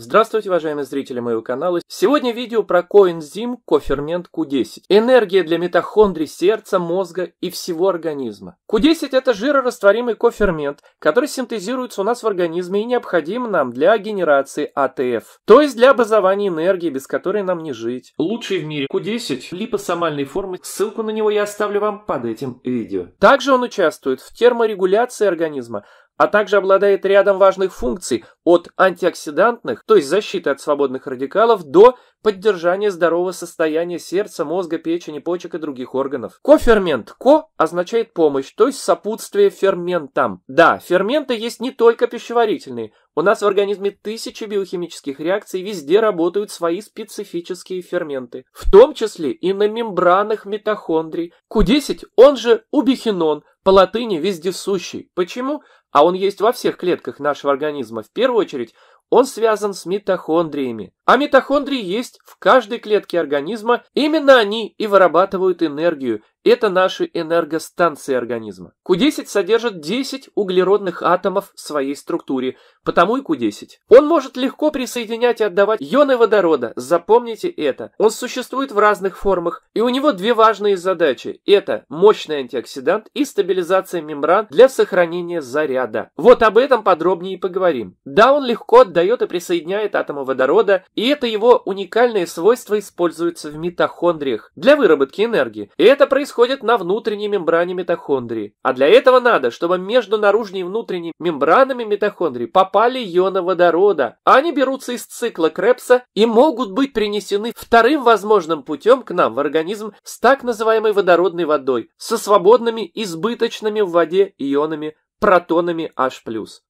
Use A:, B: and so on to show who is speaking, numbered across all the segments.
A: Здравствуйте, уважаемые зрители моего канала. Сегодня видео про коэнзим кофермент Q10. Энергия для митохондрий сердца, мозга и всего организма. Q10 это жирорастворимый кофермент, который синтезируется у нас в организме и необходим нам для генерации АТФ, то есть для образования энергии, без которой нам не жить. Лучший в мире Q10 липосомальной формы. Ссылку на него я оставлю вам под этим видео. Также он участвует в терморегуляции организма, а также обладает рядом важных функций от антиоксидантных, то есть защиты от свободных радикалов, до поддержания здорового состояния сердца, мозга, печени, почек и других органов. Кофермент. Ко означает помощь, то есть сопутствие ферментам. Да, ферменты есть не только пищеварительные. У нас в организме тысячи биохимических реакций, везде работают свои специфические ферменты, в том числе и на мембранах митохондрий. Q10, он же убихинон, по латыни вездесущий. Почему? а он есть во всех клетках нашего организма, в первую очередь он связан с митохондриями. А митохондрии есть в каждой клетке организма. Именно они и вырабатывают энергию. Это наши энергостанции организма. Q10 содержит 10 углеродных атомов в своей структуре, потому и Q10. Он может легко присоединять и отдавать ионы водорода, запомните это. Он существует в разных формах, и у него две важные задачи. Это мощный антиоксидант и стабилизация мембран для сохранения заряда. Вот об этом подробнее поговорим. Да, он легко отдает создает и присоединяет атомы водорода, и это его уникальные свойства используются в митохондриях для выработки энергии. И это происходит на внутренней мембране митохондрии. А для этого надо, чтобы между наружной и внутренней мембранами митохондрии попали ионы водорода. Они берутся из цикла Крепса и могут быть принесены вторым возможным путем к нам в организм с так называемой водородной водой, со свободными избыточными в воде ионами протонами H+.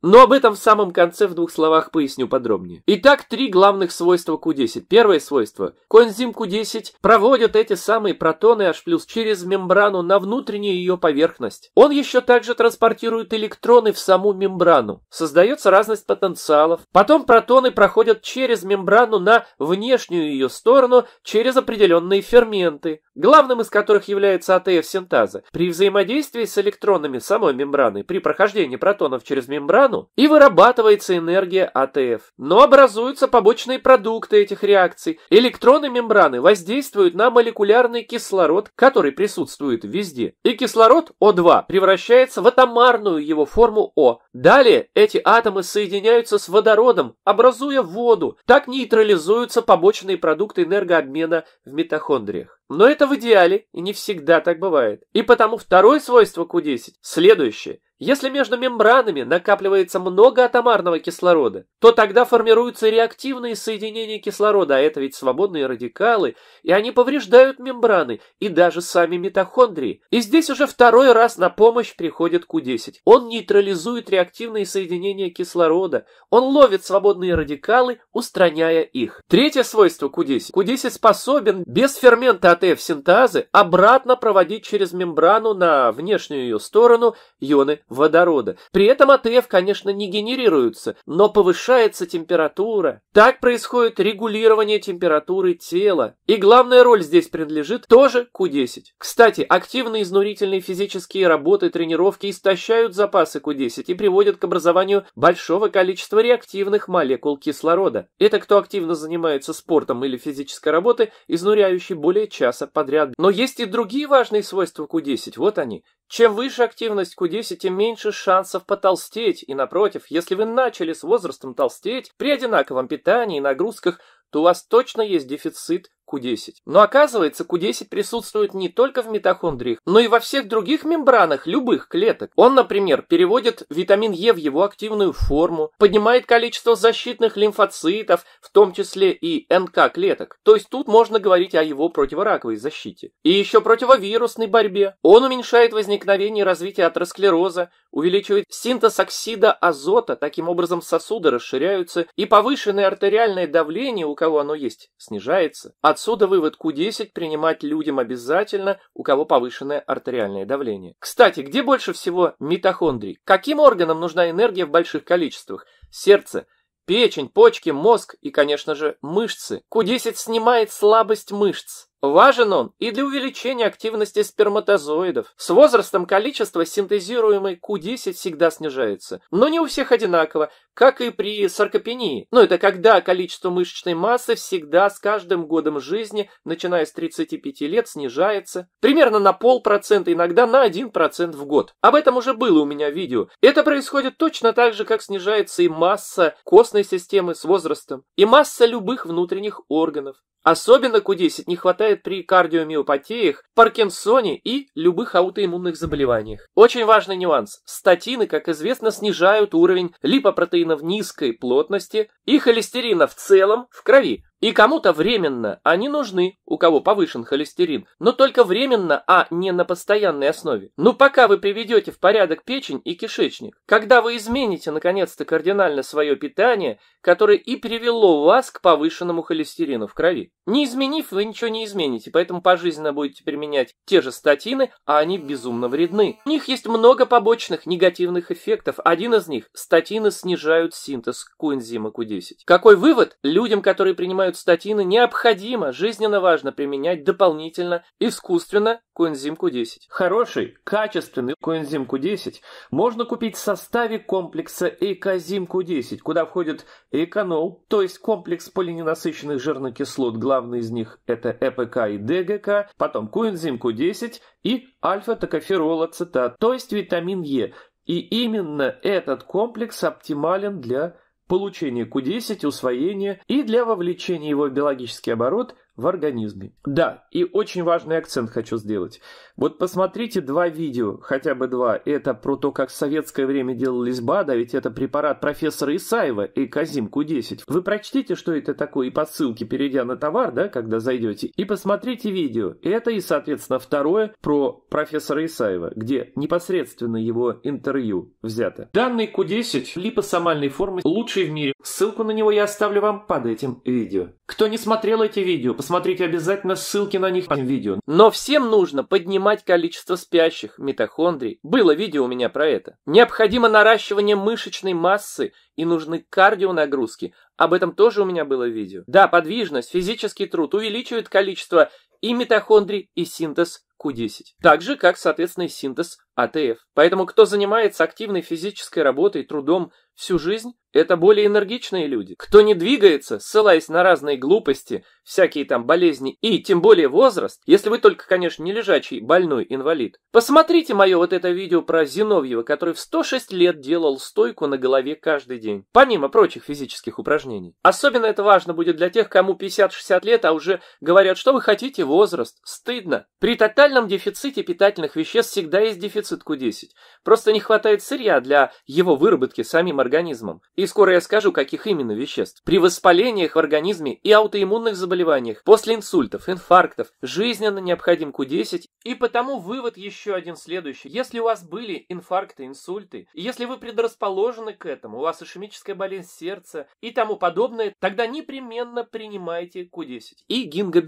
A: Но об этом в самом конце в двух словах поясню подробнее. Итак, три главных свойства Q10. Первое свойство. Коэнзим Q10 проводит эти самые протоны H+, через мембрану на внутреннюю ее поверхность. Он еще также транспортирует электроны в саму мембрану. Создается разность потенциалов. Потом протоны проходят через мембрану на внешнюю ее сторону через определенные ферменты главным из которых является АТФ-синтаза, при взаимодействии с электронами самой мембраны при прохождении протонов через мембрану и вырабатывается энергия АТФ. Но образуются побочные продукты этих реакций. Электроны мембраны воздействуют на молекулярный кислород, который присутствует везде. И кислород О2 превращается в атомарную его форму О. Далее эти атомы соединяются с водородом, образуя воду. Так нейтрализуются побочные продукты энергообмена в митохондриях. Но это в идеале, и не всегда так бывает. И потому второе свойство Q10 следующее. Если между мембранами накапливается много атомарного кислорода, то тогда формируются реактивные соединения кислорода, а это ведь свободные радикалы, и они повреждают мембраны и даже сами митохондрии. И здесь уже второй раз на помощь приходит Q10. Он нейтрализует реактивные соединения кислорода, он ловит свободные радикалы, устраняя их. Третье свойство Q10. Q10 способен без фермента АТФ-синтазы обратно проводить через мембрану на внешнюю ее сторону ионы водорода. При этом АТФ, конечно, не генерируется, но повышается температура. Так происходит регулирование температуры тела. И главная роль здесь принадлежит тоже Q10. Кстати, активные изнурительные физические работы, тренировки истощают запасы Q10 и приводят к образованию большого количества реактивных молекул кислорода. Это кто активно занимается спортом или физической работой, изнуряющий более часа подряд. Но есть и другие важные свойства Q10, вот они. Чем выше активность Q10, тем меньше шансов потолстеть, и напротив, если вы начали с возрастом толстеть, при одинаковом питании и нагрузках, то у вас точно есть дефицит Q10. Но оказывается, Q10 присутствует не только в митохондриях, но и во всех других мембранах любых клеток. Он, например, переводит витамин Е в его активную форму, поднимает количество защитных лимфоцитов, в том числе и НК клеток. То есть тут можно говорить о его противораковой защите. И еще противовирусной борьбе. Он уменьшает возникновение и развитие атеросклероза, увеличивает синтез оксида азота, таким образом сосуды расширяются, и повышенное артериальное давление, у кого оно есть, снижается. От Отсюда вывод Q10 принимать людям обязательно, у кого повышенное артериальное давление. Кстати, где больше всего митохондрий? Каким органам нужна энергия в больших количествах? Сердце, печень, почки, мозг и, конечно же, мышцы. Q10 снимает слабость мышц. Важен он и для увеличения активности сперматозоидов. С возрастом количество синтезируемой Q10 всегда снижается, но не у всех одинаково, как и при саркопении. Но это когда количество мышечной массы всегда с каждым годом жизни, начиная с 35 лет, снижается примерно на полпроцента, иногда на 1% в год. Об этом уже было у меня видео. Это происходит точно так же, как снижается и масса костной системы с возрастом, и масса любых внутренних органов. Особенно Q10 не хватает при кардиомиопатиях, паркинсоне и любых аутоиммунных заболеваниях. Очень важный нюанс. Статины, как известно, снижают уровень липопротеинов низкой плотности и холестерина в целом в крови, и кому-то временно они нужны, у кого повышен холестерин, но только временно, а не на постоянной основе. Но ну, пока вы приведете в порядок печень и кишечник, когда вы измените наконец-то кардинально свое питание, которое и привело вас к повышенному холестерину в крови. Не изменив, вы ничего не измените, поэтому пожизненно будете применять те же статины, а они безумно вредны. У них есть много побочных негативных эффектов. Один из них – статины снижают синтез коэнзима Q10. Какой вывод? Людям, которые принимают принимают статины, необходимо, жизненно важно применять дополнительно искусственно коэнзим Q10. Хороший, качественный коэнзим Q10 можно купить в составе комплекса эйкозим Q10, куда входит эконол то есть комплекс полиненасыщенных жирных кислот, главный из них это ЭПК и ДГК, потом коэнзим Q10 и альфа-токоферол ацетат, то есть витамин Е. И именно этот комплекс оптимален для получение Q10, усвоение и для вовлечения его в биологический оборот в организме. Да, и очень важный акцент хочу сделать. Вот посмотрите два видео, хотя бы два. Это про то, как в советское время делались БАДа, ведь это препарат профессора Исаева и Казимку-10. Вы прочтите, что это такое, и по ссылке, перейдя на товар, да, когда зайдете, и посмотрите видео. Это и, соответственно, второе про профессора Исаева, где непосредственно его интервью взято. Данный Q10 липосомальной формы лучший в мире. Ссылку на него я оставлю вам под этим видео. Кто не смотрел эти видео, посмотрите Смотрите обязательно ссылки на них под видео. Но всем нужно поднимать количество спящих митохондрий. Было видео у меня про это. Необходимо наращивание мышечной массы и нужны кардионагрузки. Об этом тоже у меня было видео. Да, подвижность, физический труд увеличивает количество и митохондрий, и синтез Q10. Так же, как, соответственно, и синтез АТФ. Поэтому кто занимается активной физической работой, трудом всю жизнь, это более энергичные люди. Кто не двигается, ссылаясь на разные глупости, всякие там болезни и тем более возраст, если вы только, конечно, не лежачий, больной инвалид. Посмотрите мое вот это видео про Зиновьева, который в 106 лет делал стойку на голове каждый день, помимо прочих физических упражнений. Особенно это важно будет для тех, кому 50-60 лет, а уже говорят, что вы хотите возраст, стыдно. При тотальном дефиците питательных веществ всегда есть дефицит сытку 10. Просто не хватает сырья для его выработки самим организмом. И скоро я скажу, каких именно веществ. При воспалениях в организме и аутоиммунных заболеваниях, после инсультов, инфарктов, жизненно необходим Q10. И потому вывод еще один следующий. Если у вас были инфаркты, инсульты, если вы предрасположены к этому, у вас ишемическая болезнь сердца и тому подобное, тогда непременно принимайте Q10. И гинго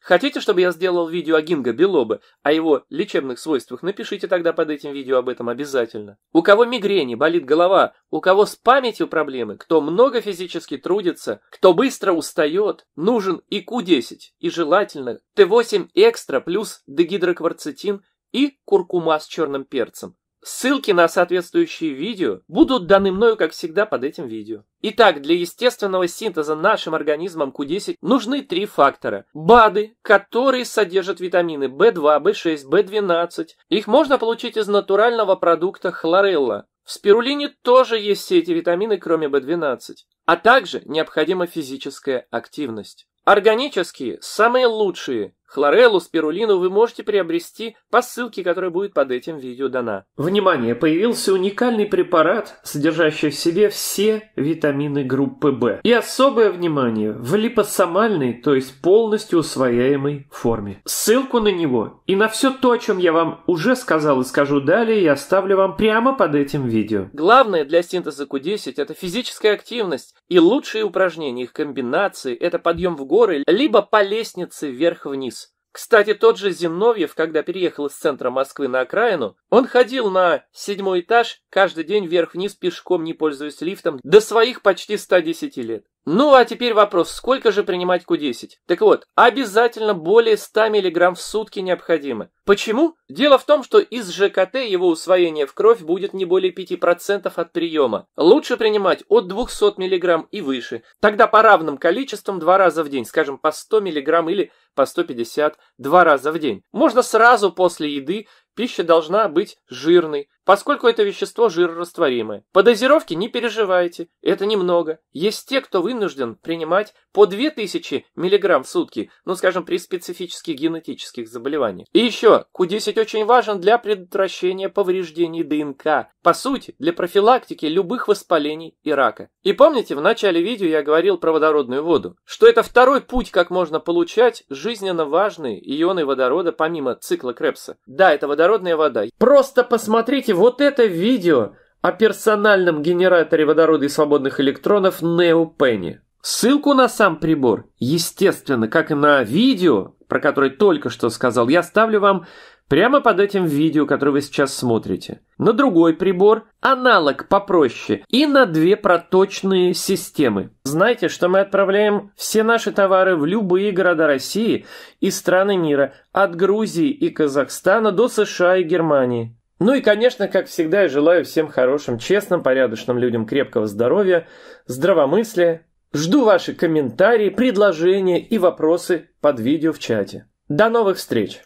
A: Хотите, чтобы я сделал видео о гинго о его лечебных свойствах? Напишите тогда, под этим видео об этом обязательно. У кого мигрени, болит голова, у кого с памятью проблемы, кто много физически трудится, кто быстро устает, нужен и ИКУ-10 и желательно Т8 экстра плюс дегидрокварцетин и куркума с черным перцем. Ссылки на соответствующие видео будут даны мною, как всегда, под этим видео. Итак, для естественного синтеза нашим организмом Q10 нужны три фактора. БАДы, которые содержат витамины B2, B6, B12. Их можно получить из натурального продукта хлорелла. В спирулине тоже есть все эти витамины, кроме B12. А также необходима физическая активность. Органические – самые лучшие Хлореллу спирулину вы можете приобрести по ссылке, которая будет под этим видео дана. Внимание! Появился уникальный препарат, содержащий в себе все витамины группы В. И особое внимание в липосомальной, то есть полностью усвояемой форме. Ссылку на него и на все то, о чем я вам уже сказал и скажу далее, я оставлю вам прямо под этим видео. Главное для синтеза Q10 это физическая активность и лучшие упражнения, их комбинации, это подъем в горы, либо по лестнице вверх-вниз. Кстати, тот же Зиновьев, когда переехал из центра Москвы на окраину, он ходил на седьмой этаж каждый день вверх-вниз пешком, не пользуясь лифтом, до своих почти 110 лет. Ну, а теперь вопрос, сколько же принимать Q10? Так вот, обязательно более 100 мг в сутки необходимо. Почему? Дело в том, что из ЖКТ его усвоение в кровь будет не более 5% от приема. Лучше принимать от 200 мг и выше. Тогда по равным количествам два раза в день, скажем, по 100 мг или по 150 два раза в день. Можно сразу после еды Пища должна быть жирной, поскольку это вещество жирорастворимое. По дозировке не переживайте, это немного. Есть те, кто вынужден принимать по 2000 мг в сутки, ну скажем, при специфических генетических заболеваниях. И еще, Q10 очень важен для предотвращения повреждений ДНК, по сути, для профилактики любых воспалений и рака. И помните, в начале видео я говорил про водородную воду, что это второй путь, как можно получать жизненно важные ионы водорода помимо цикла Крепса. Да, это водород водородная вода. Просто посмотрите вот это видео о персональном генераторе водорода и свободных электронов Penny. Ссылку на сам прибор, естественно, как и на видео, про которое только что сказал, я ставлю вам Прямо под этим видео, которое вы сейчас смотрите. На другой прибор аналог попроще и на две проточные системы. Знайте, что мы отправляем все наши товары в любые города России и страны мира, от Грузии и Казахстана до США и Германии. Ну и, конечно, как всегда, я желаю всем хорошим, честным, порядочным людям крепкого здоровья, здравомыслия. Жду ваши комментарии, предложения и вопросы под видео в чате. До новых встреч!